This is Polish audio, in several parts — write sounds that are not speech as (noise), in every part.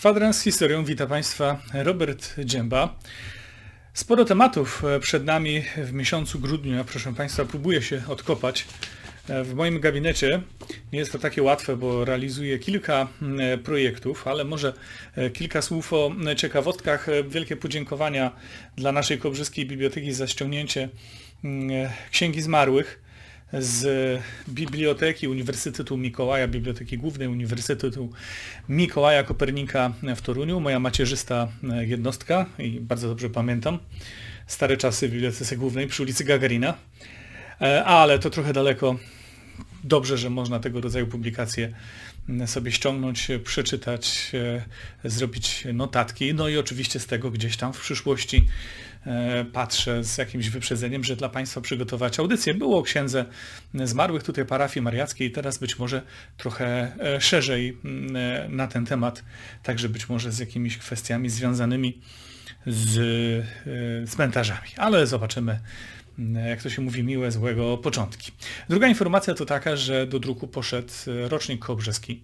Kwadrans z historią, witam Państwa, Robert Dzięba. Sporo tematów e, przed nami w miesiącu grudnia, proszę Państwa, próbuję się odkopać e, w moim gabinecie. Nie jest to takie łatwe, bo realizuję kilka e, projektów, ale może kilka słów o ciekawostkach. Wielkie podziękowania dla naszej Kobrzyskiej Biblioteki za ściągnięcie Księgi Zmarłych z Biblioteki Uniwersytetu Mikołaja, Biblioteki Głównej Uniwersytetu Mikołaja Kopernika w Toruniu, moja macierzysta e, jednostka i bardzo dobrze pamiętam stare czasy w Bibliotece Głównej przy ulicy Gagarina, e, ale to trochę daleko. Dobrze, że można tego rodzaju publikacje sobie ściągnąć, e, przeczytać, e, zrobić notatki. No i oczywiście z tego gdzieś tam w przyszłości e, patrzę z jakimś wyprzedzeniem, że dla Państwa przygotować audycję. Było o księdze zmarłych tutaj parafii mariackiej i teraz być może trochę szerzej mm, na ten temat, także być może z jakimiś kwestiami związanymi z cmentarzami. Ale zobaczymy, jak to się mówi, miłe, złego początki. Druga informacja to taka, że do druku poszedł e, rocznik Kołbrzeski.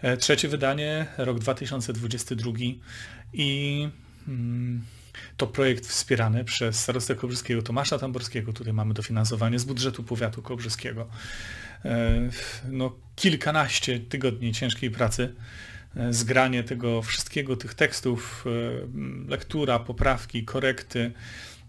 E, trzecie wydanie, rok 2022 i mm, to projekt wspierany przez starostę Kobrzyskiego Tomasza Tamborskiego. Tutaj mamy dofinansowanie z budżetu powiatu Kobrzyskiego. E, no, kilkanaście tygodni ciężkiej pracy, zgranie tego wszystkiego, tych tekstów, lektura, poprawki, korekty,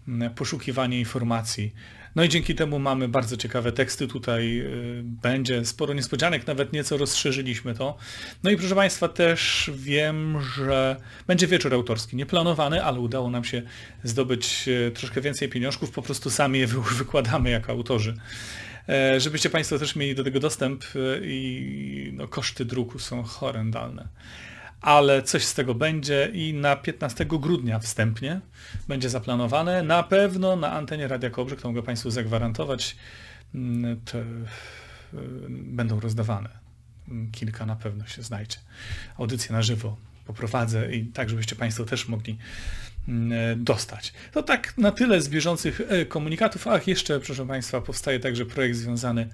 E, poszukiwanie informacji. No i dzięki temu mamy bardzo ciekawe teksty tutaj, e, będzie sporo niespodzianek, nawet nieco rozszerzyliśmy to. No i proszę Państwa, też wiem, że będzie wieczór autorski, nieplanowany, ale udało nam się zdobyć e, troszkę więcej pieniążków, po prostu sami je (laughs) wykładamy jako autorzy. Żebyście Państwo też mieli do tego dostęp i no, koszty druku są horrendalne ale coś z tego będzie i na 15 grudnia wstępnie będzie zaplanowane. Na pewno na antenie Radia Kobrzyk, to mogę Państwu zagwarantować, mm, mm, będą rozdawane. Mm, Kilka na pewno się znajdzie. Audycje na żywo poprowadzę i tak, żebyście Państwo też mogli dostać. To tak na tyle z bieżących e, komunikatów. Ach, jeszcze, proszę Państwa, powstaje także projekt związany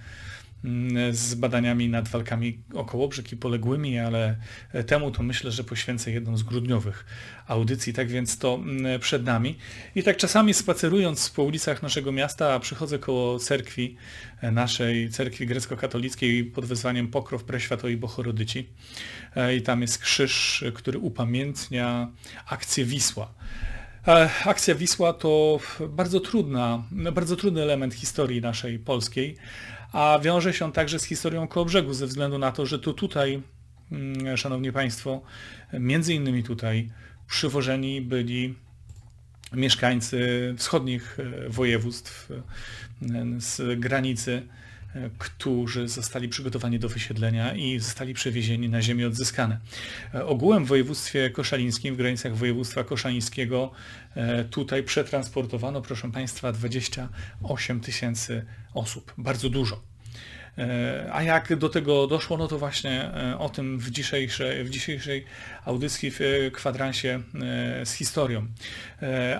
Mm, z badaniami nad walkami około brzegi poległymi, ale e, temu to myślę, że poświęcę jedną z grudniowych audycji, tak więc to mm, przed nami. I tak czasami spacerując po ulicach naszego miasta, przychodzę koło cerkwi, e, naszej cerkwi grecko-katolickiej pod wezwaniem Pokrow i Bohorodyci e, i tam jest krzyż, który upamiętnia akcję Wisła. Akcja Wisła to bardzo, trudna, bardzo trudny element historii naszej polskiej, a wiąże się on także z historią Kołobrzegu ze względu na to, że to tutaj, mm, szanowni państwo, między innymi tutaj przywożeni byli mieszkańcy wschodnich e, województw e, z granicy którzy zostali przygotowani do wysiedlenia i zostali przewiezieni na ziemię odzyskane. Ogółem w województwie koszalińskim, w granicach województwa koszalińskiego e, tutaj przetransportowano, proszę Państwa, 28 tysięcy osób. Bardzo dużo. E, a jak do tego doszło, no to właśnie e, o tym w dzisiejszej, w dzisiejszej audycji w e, kwadransie z historią.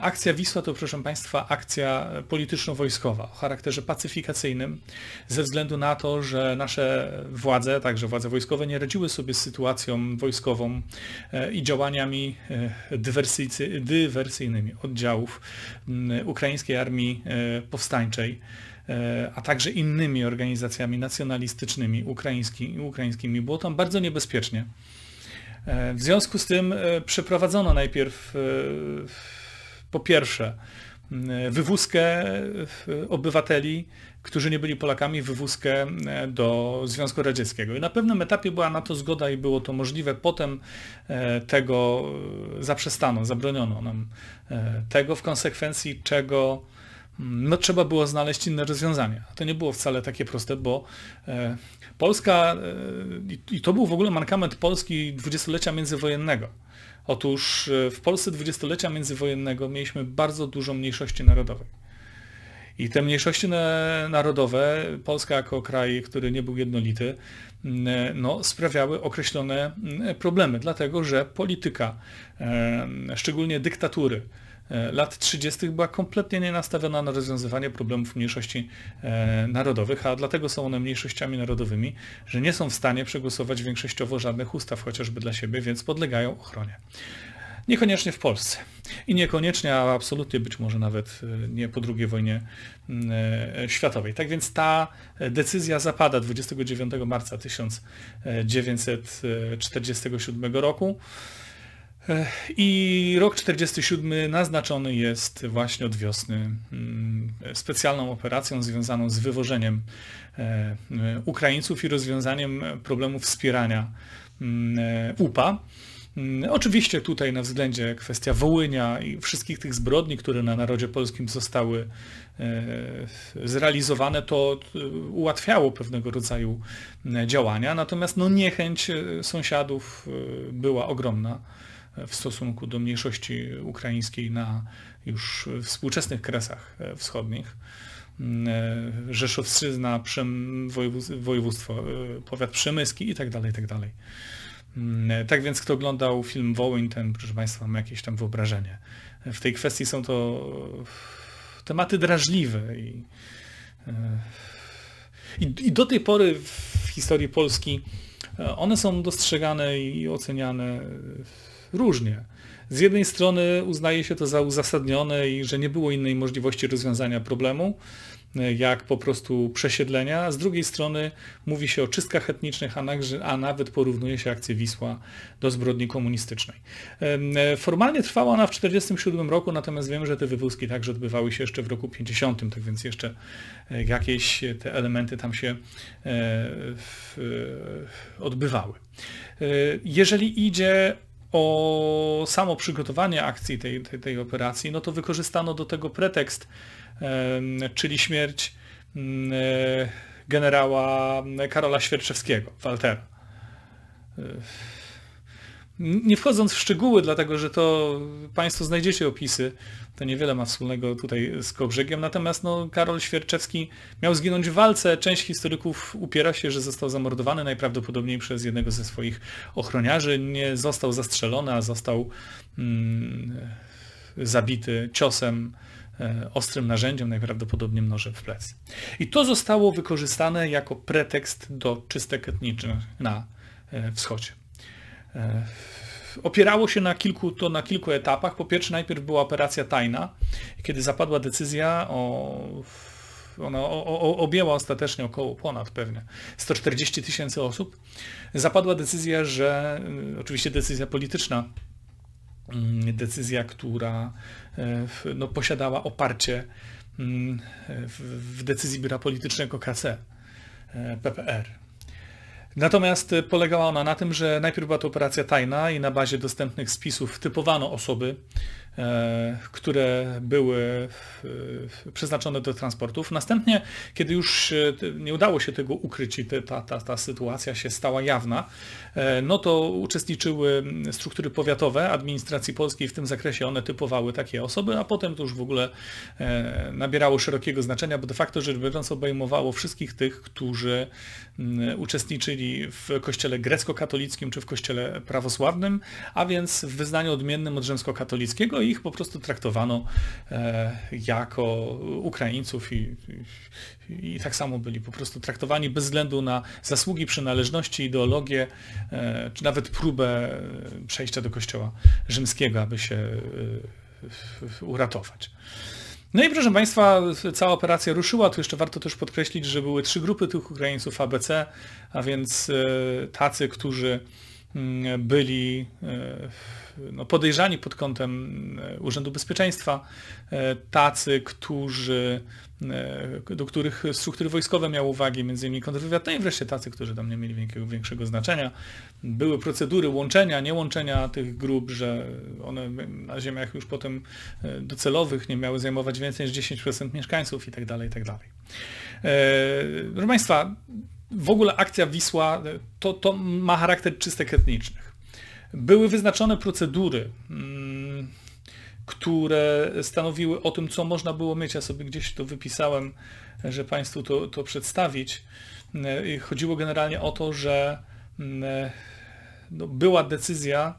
Akcja Wisła to, proszę Państwa, akcja polityczno-wojskowa o charakterze pacyfikacyjnym ze względu na to, że nasze władze, także władze wojskowe, nie radziły sobie z sytuacją wojskową i działaniami dywersyjnymi oddziałów ukraińskiej armii powstańczej. E, a także innymi organizacjami nacjonalistycznymi ukraińskimi ukraińskimi, było tam bardzo niebezpiecznie. E, w związku z tym e, przeprowadzono najpierw, po pierwsze, wywózkę obywateli, którzy nie byli Polakami, wywózkę do Związku Radzieckiego. I na pewnym etapie była na to zgoda i było to możliwe. Potem tego zaprzestano, zabroniono nam tego w konsekwencji, czego no trzeba było znaleźć inne rozwiązania. To nie było wcale takie proste, bo e, Polska, e, i to był w ogóle mankament Polski dwudziestolecia międzywojennego. Otóż e, w Polsce dwudziestolecia międzywojennego mieliśmy bardzo dużo mniejszości narodowej. I te mniejszości narodowe, Polska jako kraj, który nie był jednolity, no, sprawiały określone problemy, dlatego że polityka, szczególnie dyktatury, E, lat 30. była kompletnie nie nastawiona na rozwiązywanie problemów mniejszości e, narodowych, a dlatego są one mniejszościami narodowymi, że nie są w stanie przegłosować większościowo żadnych ustaw chociażby dla siebie, więc podlegają ochronie. Niekoniecznie w Polsce. I niekoniecznie, a absolutnie być może nawet e, nie po II wojnie mm, światowej. Tak więc ta decyzja zapada 29 marca 1947 roku. I rok 47 naznaczony jest właśnie od wiosny mm, specjalną operacją związaną z wywożeniem e, e, Ukraińców i rozwiązaniem problemu wspierania mm, e, UPA. Mm, oczywiście tutaj na względzie kwestia Wołynia i wszystkich tych zbrodni, które na narodzie polskim zostały zrealizowane, to ułatwiało pewnego rodzaju działania, natomiast no niechęć sąsiadów była ogromna w stosunku do mniejszości ukraińskiej na już współczesnych kresach e, wschodnich. Mm, e, Rzeszowszczyzna, województwo, e, powiat przemyski i tak dalej, tak dalej. Mm, tak więc kto oglądał film Wołyń, ten proszę Państwa ma jakieś tam wyobrażenie. W tej kwestii są to tematy drażliwe i, i, i do tej pory w historii Polski one są dostrzegane i oceniane różnie. Z jednej strony uznaje się to za uzasadnione i że nie było innej możliwości rozwiązania problemu, e, jak po prostu przesiedlenia, a z drugiej strony mówi się o czystkach etnicznych, a nawet porównuje się akcję Wisła do zbrodni komunistycznej. E, formalnie trwała ona w 1947 roku, natomiast wiemy, że te wywózki także odbywały się jeszcze w roku 50, tak więc jeszcze e, jakieś te elementy tam się odbywały. Jeżeli idzie o samo przygotowanie akcji tej, tej, tej operacji, no to wykorzystano do tego pretekst, czyli śmierć mm, e, generała Karola Świerczewskiego, Waltera. Nie wchodząc w szczegóły, dlatego że to Państwo znajdziecie opisy, to niewiele ma wspólnego tutaj z Kołbrzegiem, natomiast no, Karol Świerczewski miał zginąć w walce. Część historyków upiera się, że został zamordowany najprawdopodobniej przez jednego ze swoich ochroniarzy. Nie został zastrzelony, a został mm, zabity ciosem e, ostrym narzędziem, najprawdopodobniej nożem w plecy. I to zostało wykorzystane jako pretekst do czystek etnicznych na e, wschodzie. E, opierało się na kilku, to na kilku etapach. Po pierwsze najpierw była operacja tajna, kiedy zapadła decyzja o ona objęła ostatecznie około ponad pewnie 140 tysięcy osób. Zapadła decyzja, że e, oczywiście decyzja polityczna, mm, decyzja, która e, no, posiadała oparcie mm, w decyzji biura politycznego KC, PPR. Natomiast y, polegała ona na tym, że najpierw była to operacja tajna i na bazie dostępnych spisów typowano osoby, E, które były przeznaczone do transportów. Następnie, kiedy już e, nie udało się tego ukryć i ta, ta, ta sytuacja się stała jawna, e, no to uczestniczyły struktury powiatowe administracji polskiej w tym zakresie, one typowały takie osoby, a potem to już w ogóle nabierało szerokiego znaczenia, bo de facto rzecz biorąc obejmowało wszystkich tych, którzy uczestniczyli w kościele grecko-katolickim czy w kościele prawosławnym, a więc w wyznaniu odmiennym od rzymskokatolickiego i ich po prostu traktowano e, jako Ukraińców i, i, i tak samo byli po prostu traktowani bez względu na zasługi, przynależności, ideologię, e, czy nawet próbę przejścia do kościoła rzymskiego, aby się e, uratować. No i proszę Państwa, cała operacja ruszyła. Tu jeszcze warto też podkreślić, że były trzy grupy tych Ukraińców ABC, a więc tacy, którzy Mm, byli e, no, podejrzani pod kątem e, Urzędu Bezpieczeństwa, e, tacy, którzy, do których struktury wojskowe miały uwagi, między innymi kontrwywiad, no i wreszcie tacy, którzy tam nie mieli większego, większego znaczenia. Były procedury łączenia, niełączenia tych grup, że one na ziemiach już potem docelowych nie miały zajmować więcej niż 10% mieszkańców tak itd. Tak proszę Państwa, w ogóle akcja Wisła to, to ma charakter czystek etnicznych. Były wyznaczone procedury, mm, które stanowiły o tym, co można było mieć. Ja sobie gdzieś to wypisałem, że Państwu to, to przedstawić. Chodziło generalnie o to, że mm, no, była decyzja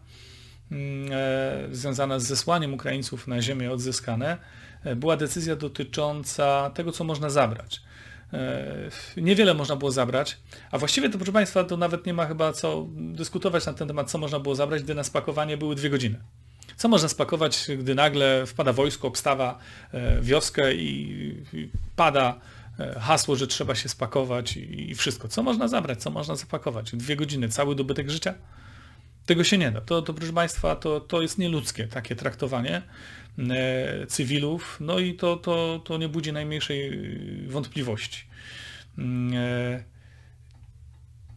mm, e, związana z zesłaniem Ukraińców na ziemię odzyskane, e, była decyzja dotycząca tego, co można zabrać. E, niewiele można było zabrać, a właściwie to proszę Państwa, to nawet nie ma chyba co dyskutować na ten temat, co można było zabrać, gdy na spakowanie były dwie godziny. Co można spakować, gdy nagle wpada wojsko, obstawa e, wioskę i pada e, hasło, że trzeba się spakować i wszystko. Co można zabrać, co można zapakować? Dwie godziny, cały dobytek życia? Tego się nie da. To, to proszę Państwa, to, to jest nieludzkie takie traktowanie e, cywilów, no i to, to, to nie budzi najmniejszej wątpliwości.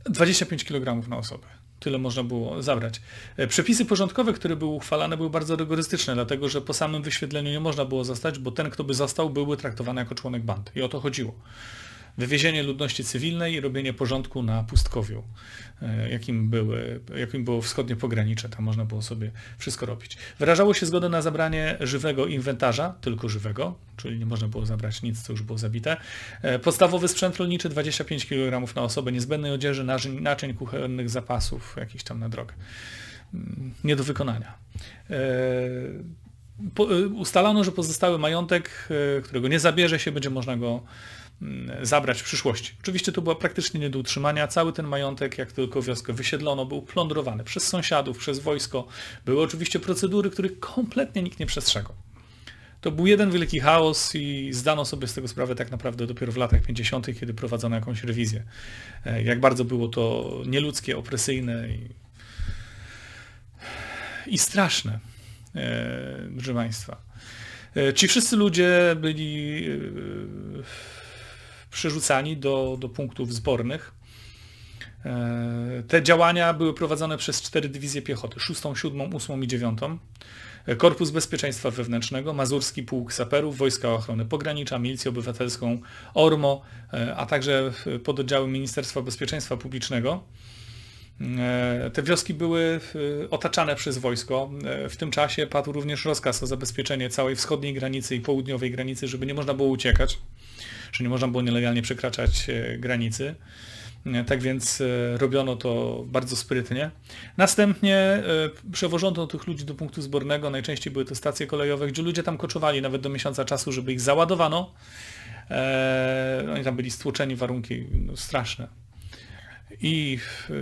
25 mm, e, kg na osobę. Tyle można było zabrać. E, przepisy porządkowe, które były uchwalane, były bardzo rygorystyczne, dlatego że po samym wyświetleniu nie można było zastać, bo ten, kto by zastał, byłby traktowany jako członek bandy. I o to chodziło wywiezienie ludności cywilnej i robienie porządku na pustkowiu, e, jakim, były, jakim było wschodnie pogranicze. Tam można było sobie wszystko robić. Wyrażało się zgodę na zabranie żywego inwentarza, tylko żywego, czyli nie można było zabrać nic, co już było zabite. E, podstawowy sprzęt rolniczy 25 kg na osobę, niezbędnej odzieży, naczyń, naczyń kuchennych, zapasów, jakiś tam na drogę. Mm, nie do wykonania. E, Ustalono, że pozostały majątek, którego nie zabierze się, będzie można go Mm, zabrać w przyszłości. Oczywiście to była praktycznie nie do utrzymania. Cały ten majątek, jak tylko wioskę wysiedlono, był plądrowany przez sąsiadów, przez wojsko. Były oczywiście procedury, których kompletnie nikt nie przestrzegał. To był jeden wielki chaos i zdano sobie z tego sprawę tak naprawdę dopiero w latach 50., kiedy prowadzono jakąś rewizję. E, jak bardzo było to nieludzkie, opresyjne i, i straszne, e, proszę Państwa. E, ci wszyscy ludzie byli przerzucani do, do punktów zbornych. E, te działania były prowadzone przez cztery dywizje piechoty, szóstą, siódmą, ósmą i dziewiątą. E, Korpus Bezpieczeństwa Wewnętrznego, Mazurski Pułk Saperów, Wojska Ochrony Pogranicza, Milicję Obywatelską, ORMO, e, a także pododdziały Ministerstwa Bezpieczeństwa Publicznego. Te wioski były otaczane przez wojsko. W tym czasie padł również rozkaz o zabezpieczenie całej wschodniej granicy i południowej granicy, żeby nie można było uciekać że nie można było nielegalnie przekraczać e, granicy. E, tak więc e, robiono to bardzo sprytnie. Następnie przewożono tych ludzi do punktu zbornego, najczęściej były to stacje kolejowe, gdzie ludzie tam koczowali nawet do miesiąca czasu, żeby ich załadowano. Oni tam byli stłoczeni, warunki no, straszne. I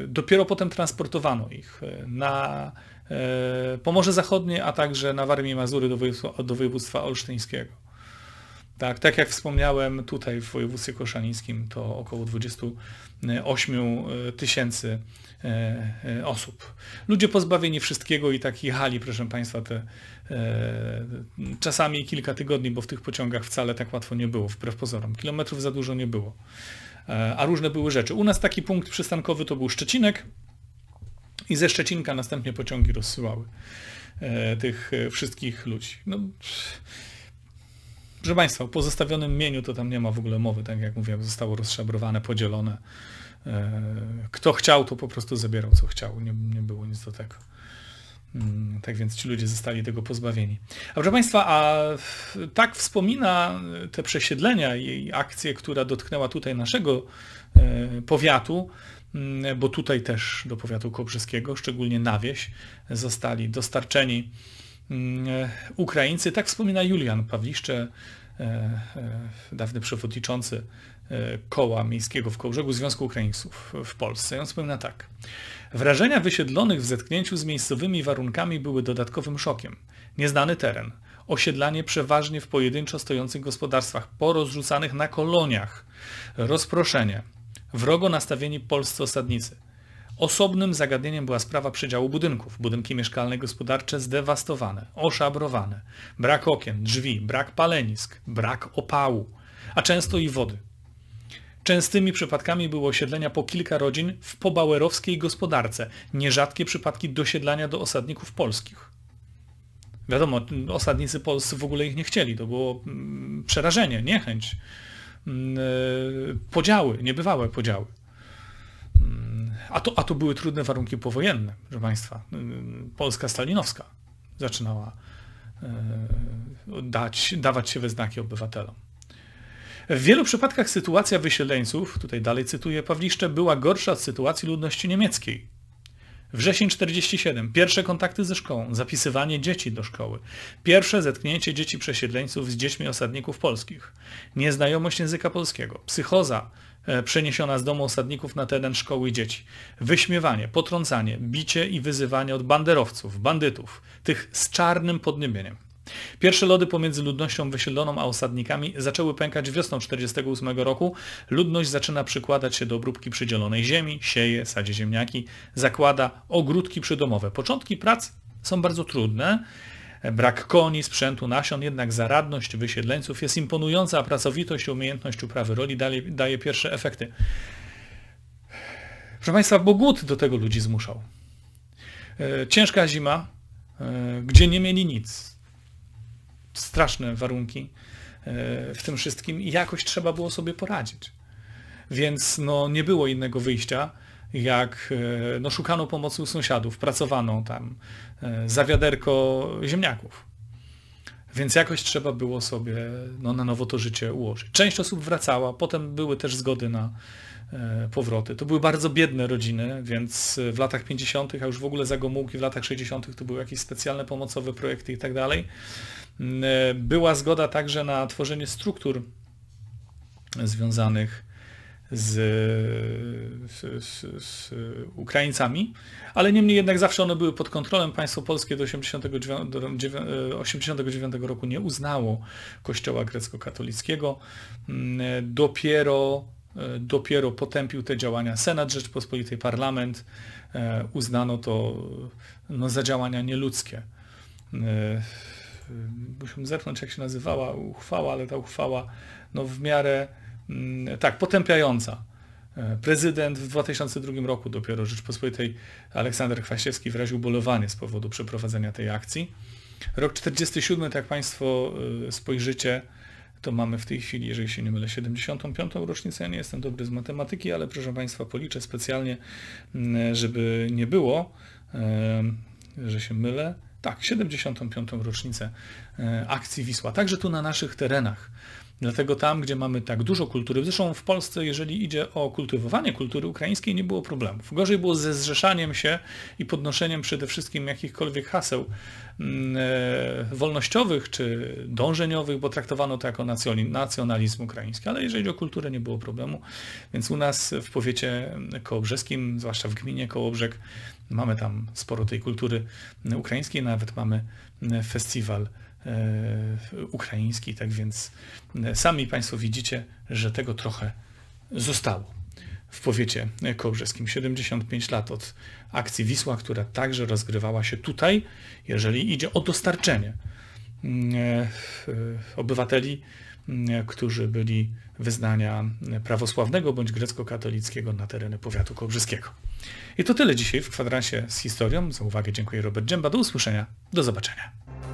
dopiero potem transportowano ich na Pomorze Zachodnie, a także na Warmię i Mazury do województwa, do województwa olsztyńskiego. Tak, tak jak wspomniałem, tutaj w województwie koszalińskim to około 28 e, tysięcy e, e, osób. Ludzie pozbawieni wszystkiego i tak jechali, proszę Państwa, te czasami kilka tygodni, bo w tych pociągach wcale tak łatwo nie było, wbrew pozorom. Kilometrów za dużo nie było. A różne były rzeczy. U nas taki punkt przystankowy to był Szczecinek i ze Szczecinka następnie pociągi rozsyłały tych wszystkich ludzi. No, Proszę Państwa, o pozostawionym mieniu to tam nie ma w ogóle mowy, tak jak mówiłem, zostało rozszabrowane, podzielone. E, kto chciał, to po prostu zabierał, co chciał. Nie, nie było nic do tego. Mm, tak więc ci ludzie zostali tego pozbawieni. A proszę Państwa, a tak wspomina e, te przesiedlenia i akcję, która dotknęła tutaj naszego e, powiatu, mm, bo tutaj też do powiatu kobrzeskiego, szczególnie na wieś, zostali dostarczeni Mm, e, Ukraińcy, tak wspomina Julian Pawliszcze, e, e, dawny przewodniczący koła miejskiego w Kołbrzegu Związku Ukraińców w Polsce. on wspomina tak. Wrażenia wysiedlonych w zetknięciu z miejscowymi warunkami były dodatkowym szokiem. Nieznany teren, osiedlanie przeważnie w pojedynczo stojących gospodarstwach, porozrzucanych na koloniach, rozproszenie, wrogo nastawieni polscy osadnicy – Osobnym zagadnieniem była sprawa przydziału budynków. Budynki mieszkalne i gospodarcze zdewastowane, oszabrowane, brak okien, drzwi, brak palenisk, brak opału, a często i wody. Częstymi przypadkami były osiedlenia po kilka rodzin w pobauerowskiej gospodarce, nierzadkie przypadki dosiedlania do osadników polskich. Wiadomo, osadnicy polscy w ogóle ich nie chcieli, to było mm, przerażenie, niechęć, mm, e, podziały, niebywałe podziały mm, a to, a to były trudne warunki powojenne, proszę Państwa. Polska stalinowska zaczynała e, dać, dawać się we znaki obywatelom. W wielu przypadkach sytuacja wysiedleńców, tutaj dalej cytuję Pawliszcze, była gorsza od sytuacji ludności niemieckiej. Wrzesień 47. Pierwsze kontakty ze szkołą, zapisywanie dzieci do szkoły. Pierwsze zetknięcie dzieci przesiedleńców z dziećmi osadników polskich. Nieznajomość języka polskiego, psychoza E, przeniesiona z domu osadników na teren szkoły i dzieci. Wyśmiewanie, potrącanie, bicie i wyzywanie od banderowców, bandytów, tych z czarnym podniebieniem. Pierwsze lody pomiędzy ludnością wysiedloną a osadnikami zaczęły pękać wiosną 1948 roku. Ludność zaczyna przykładać się do obróbki przydzielonej ziemi, sieje, sadzi ziemniaki, zakłada ogródki przydomowe. Początki prac są bardzo trudne, Brak koni, sprzętu, nasion, jednak zaradność wysiedleńców jest imponująca, a pracowitość i umiejętność uprawy roli daje, daje pierwsze efekty. Proszę Państwa, bo głód do tego ludzi zmuszał. E, ciężka zima, e, gdzie nie mieli nic. Straszne warunki e, w tym wszystkim i jakoś trzeba było sobie poradzić. Więc no, nie było innego wyjścia jak e, no, szukano pomocy u sąsiadów, pracowano tam e, za wiaderko ziemniaków. Więc jakoś trzeba było sobie no, na nowo to życie ułożyć. Część osób wracała, potem były też zgody na e, powroty. To były bardzo biedne rodziny, więc w latach 50., a już w ogóle za Gomułki w latach 60. to były jakieś specjalne pomocowe projekty i tak dalej. Była zgoda także na tworzenie struktur związanych z, z, z, Ukraińcami, ale niemniej jednak zawsze one były pod kontrolą. Państwo polskie do 1989 e, roku nie uznało kościoła grecko-katolickiego. Mm, dopiero, e, dopiero potępił te działania Senat Rzeczpospolitej, parlament. E, uznano to no, za działania nieludzkie. Musimy zerknąć, jak się nazywała uchwała, ale ta uchwała no, w miarę Mm, tak, potępiająca. E, prezydent w 2002 roku dopiero Rzeczpospolitej Aleksander Kwaśniewski wyraził bolowanie z powodu przeprowadzenia tej akcji. Rok 47, tak jak Państwo e, spojrzycie, to mamy w tej chwili, jeżeli się nie mylę, 75. rocznicę. Ja nie jestem dobry z matematyki, ale proszę Państwa, policzę specjalnie, mm, e, żeby nie było, że się mylę. Tak, 75. rocznicę akcji Wisła, także tu na naszych terenach. Dlatego tam, gdzie mamy tak dużo kultury, zresztą w Polsce, jeżeli idzie o kultywowanie kultury ukraińskiej, nie było problemów. Gorzej było ze zrzeszaniem się i podnoszeniem przede wszystkim jakichkolwiek haseł mm, e, wolnościowych czy dążeniowych, bo traktowano to jako nacjonalizm ukraiński, ale jeżeli o kulturę nie było problemu, więc u nas w powiecie kołobrzeskim, zwłaszcza w gminie Kołobrzeg, mamy tam sporo tej kultury ukraińskiej, nawet mamy festiwal E, ukraińskiej, tak więc e, sami Państwo widzicie, że tego trochę zostało w powiecie kołbrzeskim. 75 lat od akcji Wisła, która także rozgrywała się tutaj, jeżeli idzie o dostarczenie mm, e, obywateli, mm, którzy byli wyznania prawosławnego bądź grecko-katolickiego na tereny powiatu kołbrzeskiego. I to tyle dzisiaj w kwadransie z historią. Za uwagę dziękuję Robert Dzięba. Do usłyszenia. Do zobaczenia.